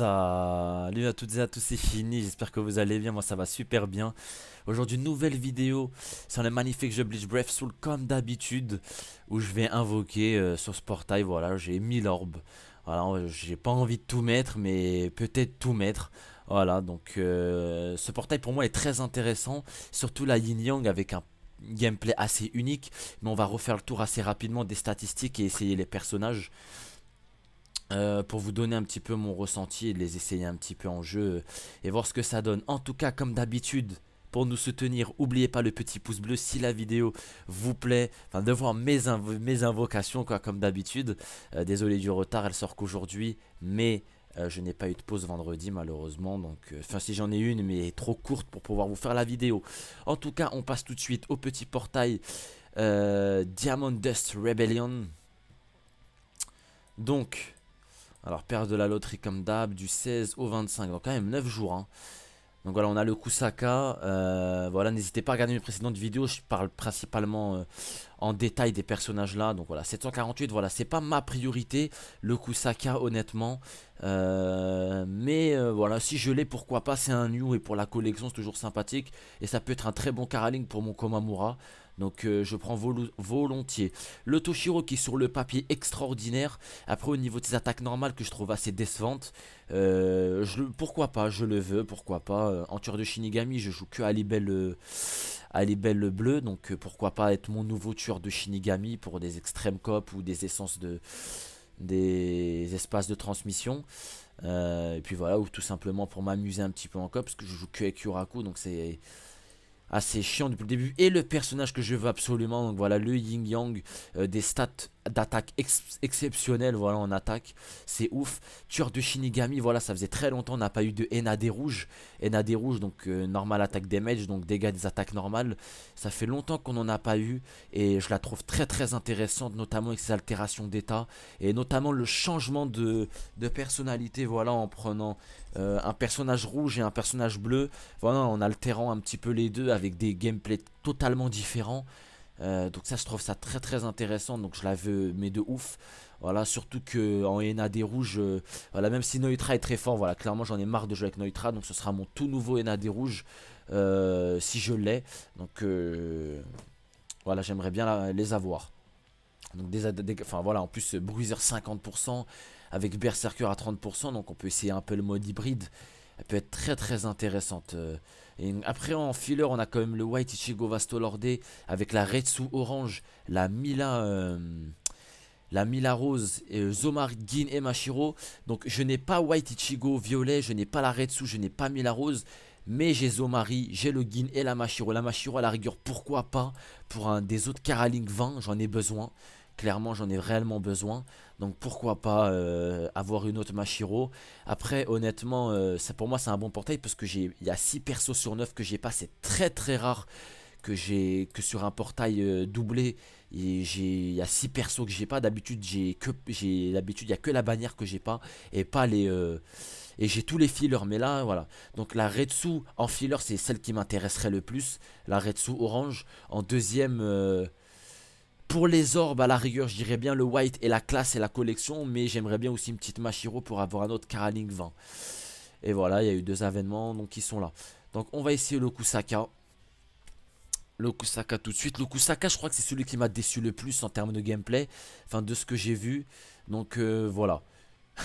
Salut à toutes et à tous, c'est fini, j'espère que vous allez bien, moi ça va super bien Aujourd'hui nouvelle vidéo sur le magnifique jeu Bleach Breath Soul comme d'habitude Où je vais invoquer euh, sur ce portail, voilà j'ai mis l'orbe Voilà, j'ai pas envie de tout mettre mais peut-être tout mettre Voilà donc euh, ce portail pour moi est très intéressant Surtout la Yin Yang avec un gameplay assez unique Mais on va refaire le tour assez rapidement des statistiques et essayer les personnages euh, pour vous donner un petit peu mon ressenti et de les essayer un petit peu en jeu euh, et voir ce que ça donne. En tout cas, comme d'habitude, pour nous soutenir, n'oubliez pas le petit pouce bleu si la vidéo vous plaît. Enfin, de voir mes, mes invocations, quoi, comme d'habitude. Euh, désolé du retard, elle sort qu'aujourd'hui, mais... je n'ai pas eu de pause vendredi malheureusement, donc enfin si j'en ai une mais trop courte pour pouvoir vous faire la vidéo. En tout cas, on passe tout de suite au petit portail Diamond Dust Rebellion. Donc, alors, perte de la loterie comme d'hab, du 16 au 25. Donc, quand même 9 jours. Hein. Donc voilà, on a le Kusaka. Euh, voilà, n'hésitez pas à regarder mes précédentes vidéos. Je parle principalement euh, en détail des personnages là. Donc voilà, 748, voilà, c'est pas ma priorité, le Kusaka honnêtement. Euh, mais euh, voilà, si je l'ai, pourquoi pas, c'est un new et pour la collection c'est toujours sympathique. Et ça peut être un très bon caraling pour mon Komamura. Donc euh, je prends volontiers. Le Toshiro qui est sur le papier extraordinaire. Après au niveau de attaques normales que je trouve assez décevantes. pourquoi pas, je le veux, pourquoi pas. en tueur de Shinigami, je joue que à à ah, belle le bleu, Donc euh, pourquoi pas être mon nouveau tueur de Shinigami pour des extrêmes copes ou des essences de des espaces de transmission. Euh, et puis voilà, ou tout simplement pour m'amuser un petit peu en cop, parce que je joue que avec Yuraku, donc c'est assez chiant depuis le début. Et le personnage que je veux absolument, donc voilà, le yin-yang euh, des stats d'attaque exceptionnelle voilà en attaque c'est ouf tueur de Shinigami voilà ça faisait très longtemps on n'a pas eu de NAD rouge NAD rouge donc euh, normal attaque damage donc dégâts des attaques normales ça fait longtemps qu'on n'en a pas eu et je la trouve très très intéressante notamment avec ses altérations d'état et notamment le changement de, de personnalité voilà en prenant euh, un personnage rouge et un personnage bleu voilà en altérant un petit peu les deux avec des gameplays totalement différents euh, donc ça, je trouve ça très très intéressant. Donc je la veux, mais de ouf. Voilà, surtout que en NAD rouge, euh, voilà, même si Neutra est très fort, voilà, clairement j'en ai marre de jouer avec Neutra, donc ce sera mon tout nouveau NAD rouge euh, si je l'ai. Donc voilà, j'aimerais bien les avoir. Donc des, enfin voilà, en plus Bruiser 50% avec Berserker à 30%, donc on peut essayer un peu le mode hybride. Elle peut être très très intéressante après en filler, on a quand même le White Ichigo Vastolordé avec la Retsu Orange, la Mila, euh, la Mila Rose, et euh, Zomar Gin et Mashiro. Donc je n'ai pas White Ichigo Violet, je n'ai pas la Retsu, je n'ai pas Mila Rose. Mais j'ai Zomari, j'ai le Guin et la Mashiro. La Mashiro à la rigueur, pourquoi pas Pour un des autres Karalink 20, j'en ai besoin. Clairement, j'en ai réellement besoin. Donc pourquoi pas euh, avoir une autre Machiro. Après, honnêtement, euh, pour moi, c'est un bon portail parce que j'ai il y a 6 persos sur 9 que j'ai pas. C'est très très rare que j'ai que sur un portail euh, doublé et il y a 6 persos que j'ai pas d'habitude j'ai que j'ai l'habitude il n'y a que la bannière que j'ai pas et pas les et j'ai tous les fillers mais là voilà donc la Retsu en filler c'est celle qui m'intéresserait le plus la Retsu orange en deuxième pour les orbes, à la rigueur, je dirais bien le white et la classe et la collection, mais j'aimerais bien aussi une petite Machiro pour avoir un autre Karaling 20. Et voilà, il y a eu deux avènements, donc ils sont là. Donc on va essayer le Kusaka. Le Kusaka tout de suite. Le Kusaka, je crois que c'est celui qui m'a déçu le plus en termes de gameplay. Enfin, de ce que j'ai vu. Donc euh, voilà.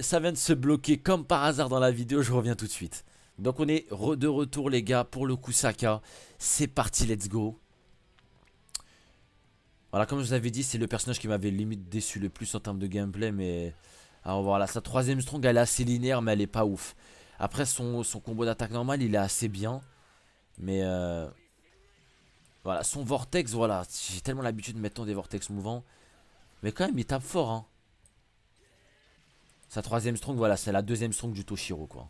Ça vient de se bloquer comme par hasard dans la vidéo, je reviens tout de suite. Donc on est de retour les gars pour le Kusaka. C'est parti, let's go. Voilà, comme je vous avais dit, c'est le personnage qui m'avait limite déçu le plus en termes de gameplay, mais... Alors voilà, sa troisième strong, elle est assez linéaire, mais elle est pas ouf. Après, son, son combo d'attaque normal, il est assez bien, mais... Euh, voilà, son vortex, voilà, j'ai tellement l'habitude de mettre des vortex mouvants, mais quand même, il tape fort, hein. Sa troisième strong, voilà, c'est la deuxième strong du Toshiro, quoi.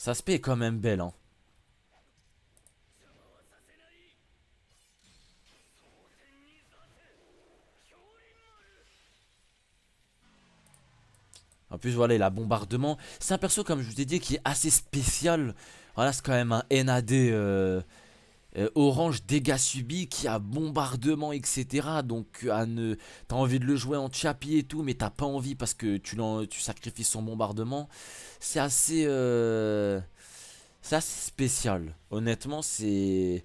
Ça se est quand même belle, hein. En plus, voilà, il a bombardement. C'est un perso, comme je vous ai dit, qui est assez spécial. Voilà, c'est quand même un NAD... Euh, euh, Orange, dégâts subis, qui a bombardement, etc. Donc, euh, t'as envie de le jouer en chapi et tout, mais t'as pas envie parce que tu, tu sacrifies son bombardement. C'est assez, ça, euh, c'est spécial. Honnêtement, c'est.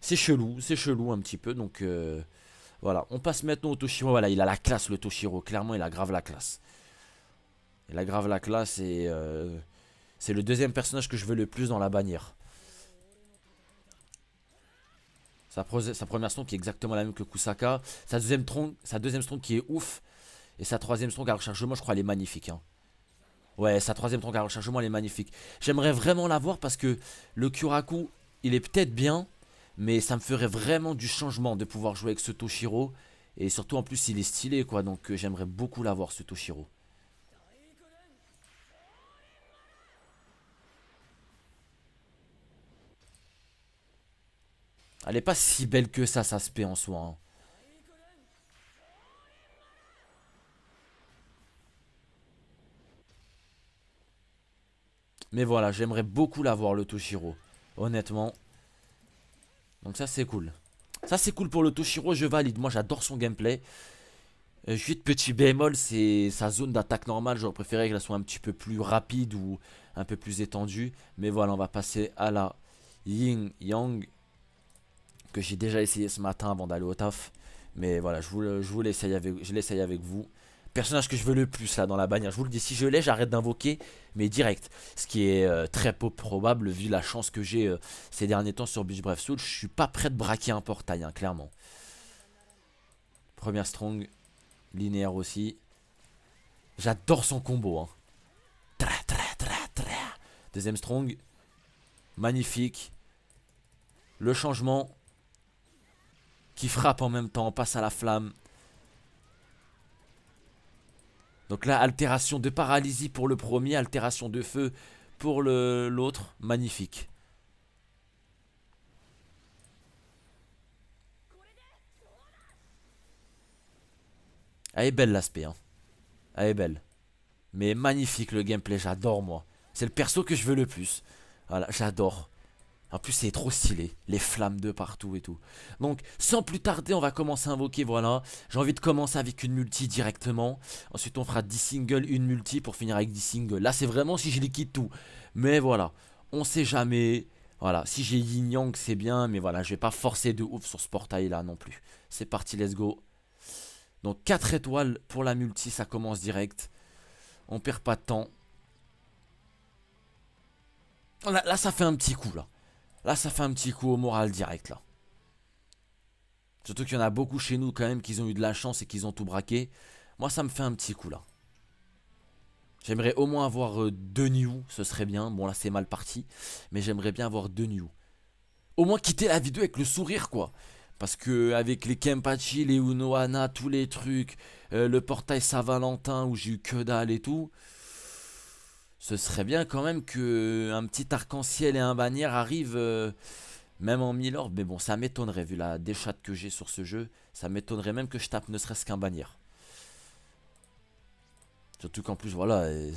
C'est chelou, c'est chelou un petit peu. Donc, voilà. On passe maintenant au Toshiro. Voilà, il a la classe, le Toshiro. Clairement, il a grave la classe. Il a grave la classe et. C'est le deuxième personnage que je veux le plus dans la bannière. Sa, première strong qui est exactement la même que Kusaka. Sa deuxième, tronque sa deuxième qui est ouf. Et sa troisième strong à rechargement, je crois, elle est magnifique. Hein. Ouais, sa troisième tronque à rechargement, elle est magnifique. J'aimerais vraiment la voir parce que le Kuraku, il est peut-être bien. Mais ça me ferait vraiment du changement de pouvoir jouer avec ce Toshiro. Et surtout, en plus, il est stylé, quoi. Donc, euh, j'aimerais beaucoup l'avoir, ce Toshiro. Elle est pas si belle que ça, ça se en soi. Hein. Mais voilà, j'aimerais beaucoup l'avoir le Toshiro. Honnêtement. Donc ça c'est cool. Ça c'est cool pour le Toshiro, je valide. Moi j'adore son gameplay. Euh, suis de petit bémol, c'est sa zone d'attaque normale. J'aurais préféré qu'elle soit un petit peu plus rapide ou un peu plus étendue. Mais voilà, on va passer à la Ying Yang que j'ai déjà essayé ce matin avant d'aller au taf. Mais voilà, je vous, je l'essaye avec, vous. Personnage que je veux le plus là dans la bannière, je vous le dis, si je l'ai, j'arrête d'invoquer, mais direct. Ce qui est euh, très peu probable vu la chance que j'ai euh, ces derniers temps sur Bush Bref Soul. Je suis pas prêt de braquer un portail, hein, clairement. Première strong, linéaire aussi. J'adore son combo. Hein. très très Deuxième strong, magnifique. Le changement, qui frappe en même temps, passe à la flamme. Donc là, altération de paralysie pour le premier, altération de feu pour l'autre. Magnifique. Elle est belle l'aspect. Hein. Elle est belle. Mais magnifique le gameplay, j'adore moi. C'est le perso que je veux le plus. Voilà, j'adore. En plus, c'est trop stylé. Les flammes de partout et tout. Donc, sans plus tarder, on va commencer à invoquer, voilà. J'ai envie de commencer avec une multi directement. Ensuite, on fera 10 singles, une multi pour finir avec 10 singles. Là, c'est vraiment si je liquide tout. Mais voilà, on sait jamais. Voilà, si j'ai Yin Yang, c'est bien. Mais voilà, je vais pas forcer de ouf sur ce portail-là non plus. C'est parti, let's go. Donc, 4 étoiles pour la multi, ça commence direct. On perd pas de temps. là ça fait un petit coup, là. Là, ça fait un petit coup au moral direct, là. Surtout qu'il y en a beaucoup chez nous, quand même, qui ont eu de la chance et qui ont tout braqué. Moi, ça me fait un petit coup, là. J'aimerais au moins avoir euh, deux new, ce serait bien. Bon, là, c'est mal parti. Mais j'aimerais bien avoir deux new. Au moins quitter la vidéo avec le sourire, quoi. Parce que avec les Kempachi, les Unohana, tous les trucs, euh, le portail Saint-Valentin où j'ai eu que dalle et tout, ce serait bien quand même que un petit arc-en-ciel et un bannière arrivent euh, même en Milord. Mais bon, ça m'étonnerait vu la déchatte que j'ai sur ce jeu. Ça m'étonnerait même que je tape ne serait-ce qu'un bannière. Surtout qu'en plus, voilà, euh,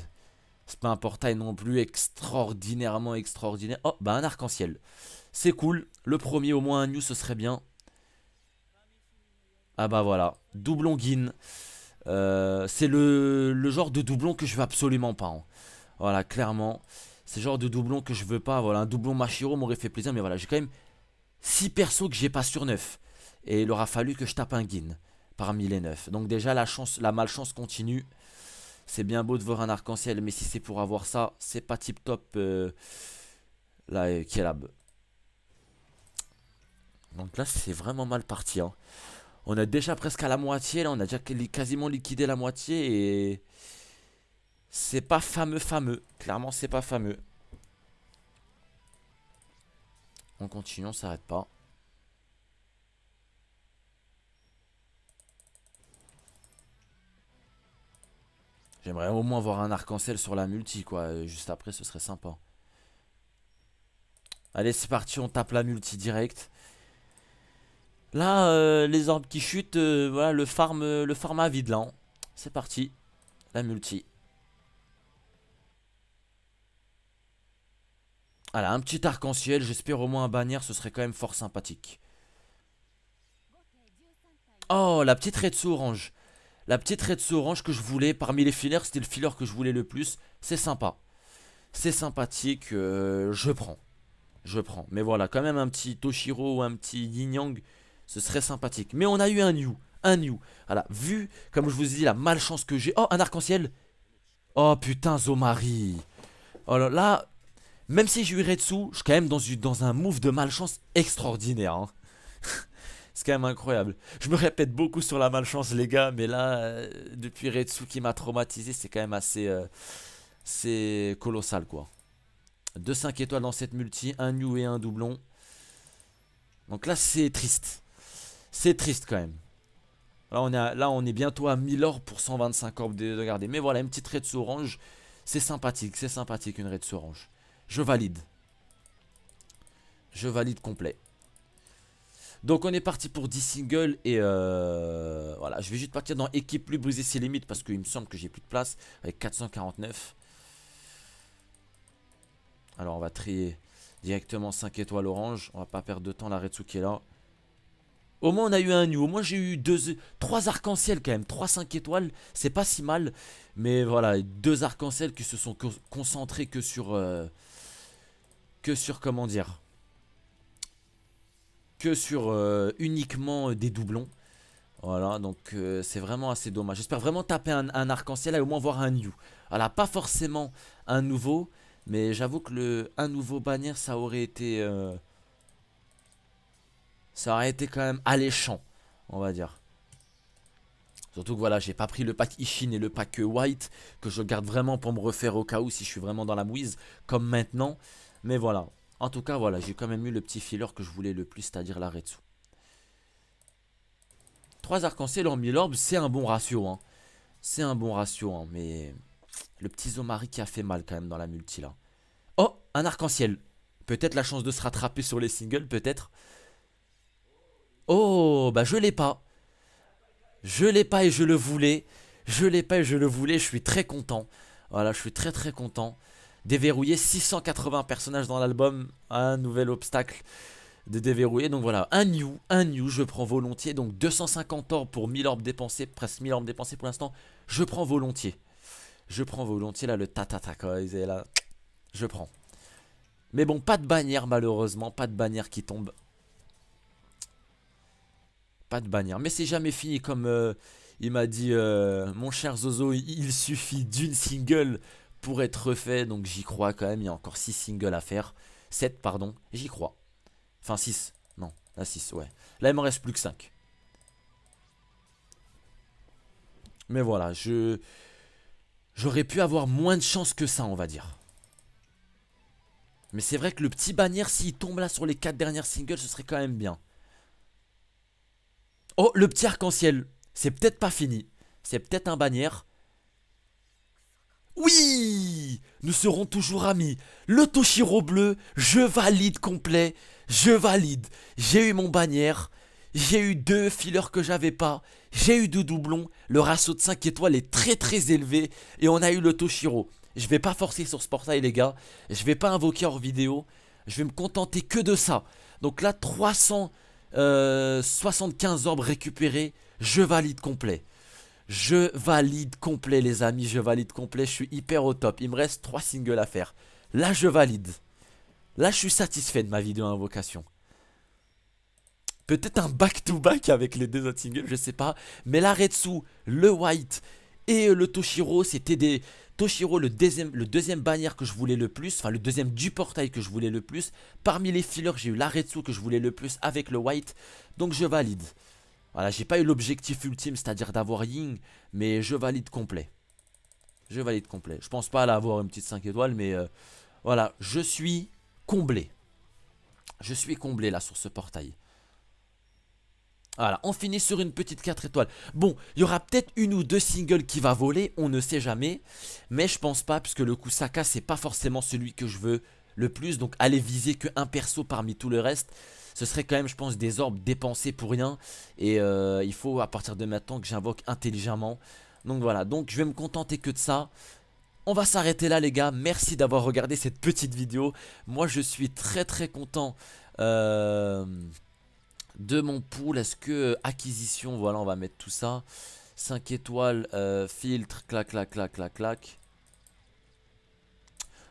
c'est pas un portail non plus extraordinairement extraordinaire. Oh, bah un arc-en-ciel. C'est cool. Le premier, au moins un new, ce serait bien. Ah bah voilà, doublon Guin. Euh, c'est le, genre de doublon que je veux absolument pas. Hein. Voilà, clairement. C'est genre de doublon que je veux pas. Voilà, un doublon Machiro m'aurait fait plaisir. Mais voilà, j'ai quand même 6 persos que j'ai pas sur 9. Et il aura fallu que je tape un Guin parmi les 9. Donc déjà, la, chance, la malchance continue. C'est bien beau de voir un arc-en-ciel. Mais si c'est pour avoir ça, c'est pas tip top. Euh, là, là, euh, est Donc là, c'est vraiment mal parti. Hein. On est déjà presque à la moitié. Là, on a déjà quasiment liquidé la moitié. Et... C'est pas fameux, fameux. Clairement, c'est pas fameux. On continue, on s'arrête pas. J'aimerais au moins voir un arc-en-ciel sur la multi, quoi. Juste après, ce serait sympa. Allez, c'est parti, on tape la multi direct. Là, euh, les orbes qui chutent, euh, voilà, le farm, euh, le farm à vide, là. C'est parti, la multi. Voilà, un petit arc-en-ciel, j'espère au moins un bannière, ce serait quand même fort sympathique. Oh, la petite raie orange. La petite raie orange que je voulais, parmi les fileurs. c'était le fileur que je voulais le plus. C'est sympa. C'est sympathique, euh, je prends. Je prends. Mais voilà, quand même un petit Toshiro ou un petit Yin Yang, ce serait sympathique. Mais on a eu un New. Un New. Voilà, vu, comme je vous ai dit, la malchance que j'ai. Oh, un arc-en-ciel. Oh putain, Zomari. Oh là là, même si j'ai eu Retsu, je suis quand même dans, un move de malchance extraordinaire. Hein. C'est quand même incroyable. Je me répète beaucoup sur la malchance, les gars, mais là, euh, depuis Retsu qui m'a traumatisé, c'est quand même assez. Euh, c'est colossal, quoi. Deux 5 étoiles dans cette multi, un new et un doublon. Donc là, c'est triste. C'est triste quand même. Là on, est bientôt à 1000 or pour 125 orbes de, garder. Mais voilà, une petite Retsu orange. C'est sympathique, c'est sympathique une Retsu orange. Je valide. Je valide complet. Donc on est parti pour 10 singles et euh, voilà, je vais juste partir dans équipe plus briser ses limites parce qu'il me semble que j'ai plus de place avec 449. Alors on va trier directement 5 étoiles orange, on va pas perdre de temps, la Retsu qui est là. Au moins on a eu un new, au moins j'ai eu deux, trois arcs-en-ciel quand même, 3 5 étoiles, c'est pas si mal. Mais voilà, deux arcs-en-ciel qui se sont concentrés que sur... Euh, que sur comment dire que sur euh, uniquement euh, des doublons. Voilà, donc euh, c'est vraiment assez dommage. J'espère vraiment taper un, arc-en-ciel et au moins voir un new. Voilà, pas forcément un nouveau, mais j'avoue que le un nouveau bannière, ça aurait été... ça aurait été quand même alléchant, on va dire. Surtout que voilà, j'ai pas pris le pack Ishin et le pack White, que je garde vraiment pour me refaire au cas où si je suis vraiment dans la mouise, comme maintenant. Mais voilà. En tout cas, voilà, j'ai quand même eu le petit filler que je voulais le plus, c'est-à-dire la Retsu. Trois arc-en-ciel en mille orbes, c'est un bon ratio. Hein. C'est un bon ratio, hein, mais... Le petit Zomari qui a fait mal quand même dans la multi, là. Oh, un arc-en-ciel. Peut-être la chance de se rattraper sur les singles, peut-être. Oh, bah je l'ai pas. Je l'ai pas et je le voulais. Je l'ai pas et je le voulais, je suis très content. Voilà, je suis très très content déverrouiller 680 personnages dans l'album, un nouvel obstacle de déverrouiller. Donc voilà, un new, un new, je prends volontiers. Donc 250 orbes pour 1000 orbes dépensés, presque 1000 orbes dépensés pour l'instant. Je prends volontiers. Je prends volontiers là le tatata quoi, là, je prends. Mais bon, pas de bannière malheureusement, pas de bannière qui tombe. Pas de bannière. Mais c'est jamais fini comme euh, il m'a dit euh, mon cher Zozo, il suffit d'une single pour être refait, donc j'y crois quand même, il y a encore 6 singles à faire. 7, pardon, j'y crois. Enfin 6, non, là 6, ouais. Là il m'en reste plus que 5. Mais voilà, je... J'aurais pu avoir moins de chance que ça, on va dire. Mais c'est vrai que le petit bannière, s'il tombe là sur les 4 dernières singles, ce serait quand même bien. Oh, le petit arc-en-ciel. C'est peut-être pas fini. C'est peut-être un bannière. Oui Nous serons toujours amis. Le Toshiro bleu, je valide complet. Je valide. J'ai eu mon bannière. J'ai eu deux fillers que j'avais pas. J'ai eu deux doublons. Le ratio de 5 étoiles est très très élevé. Et on a eu le Toshiro. Je vais pas forcer sur ce portail les gars. Je vais pas invoquer hors vidéo. Je vais me contenter que de ça. Donc là 375 euh, orbes récupérés. Je valide complet. Je valide complet les amis, je valide complet, je suis hyper au top. Il me reste 3 singles à faire. Là je valide. Là je suis satisfait de ma vidéo invocation. Peut-être un back-to-back avec les deux autres singles, je sais pas. Mais l'Aretsu, le White et le Toshiro, c'était des... Toshiro, le deuxième, le deuxième bannière que je voulais le plus, enfin le deuxième du portail que je voulais le plus. Parmi les fillers, j'ai eu l'Aretsu que je voulais le plus avec le White. Donc je valide. Voilà, j'ai pas eu l'objectif ultime, c'est-à-dire d'avoir Ying, mais je valide complet. Je valide complet. Je pense pas à avoir une petite 5 étoiles, mais euh, voilà, je suis comblé. Je suis comblé là sur ce portail. Voilà, on finit sur une petite 4 étoiles. Bon, il y aura peut-être une ou deux singles qui va voler, on ne sait jamais. Mais je pense pas, puisque le Kusaka, c'est pas forcément celui que je veux le plus. Donc, aller viser qu'un perso parmi tout le reste ce serait quand même, je pense, des orbes dépensés pour rien. Et euh, il faut, à partir de maintenant, que j'invoque intelligemment. Donc voilà, donc je vais me contenter que de ça. On va s'arrêter là les gars, merci d'avoir regardé cette petite vidéo. Moi je suis très très content euh, de mon pool. Est-ce que euh, acquisition, voilà on va mettre tout ça. 5 étoiles, filtre, clac clac clac clac clac.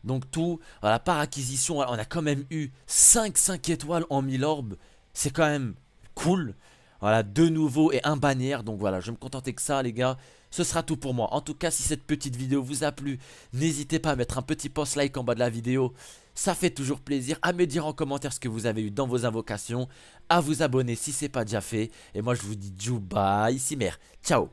Donc tout, voilà, par acquisition, on a quand même eu 5 5 étoiles en 1000 orbes. C'est quand même cool. Voilà, deux nouveaux et un bannière. Donc voilà, je vais me contenter que ça, les gars. Ce sera tout pour moi. En tout cas, si cette petite vidéo vous a plu, n'hésitez pas à mettre un petit post like en bas de la vidéo. Ça fait toujours plaisir. À me dire en commentaire ce que vous avez eu dans vos invocations. À vous abonner si c'est pas déjà fait. Et moi, je vous dis du bye, mère. Ciao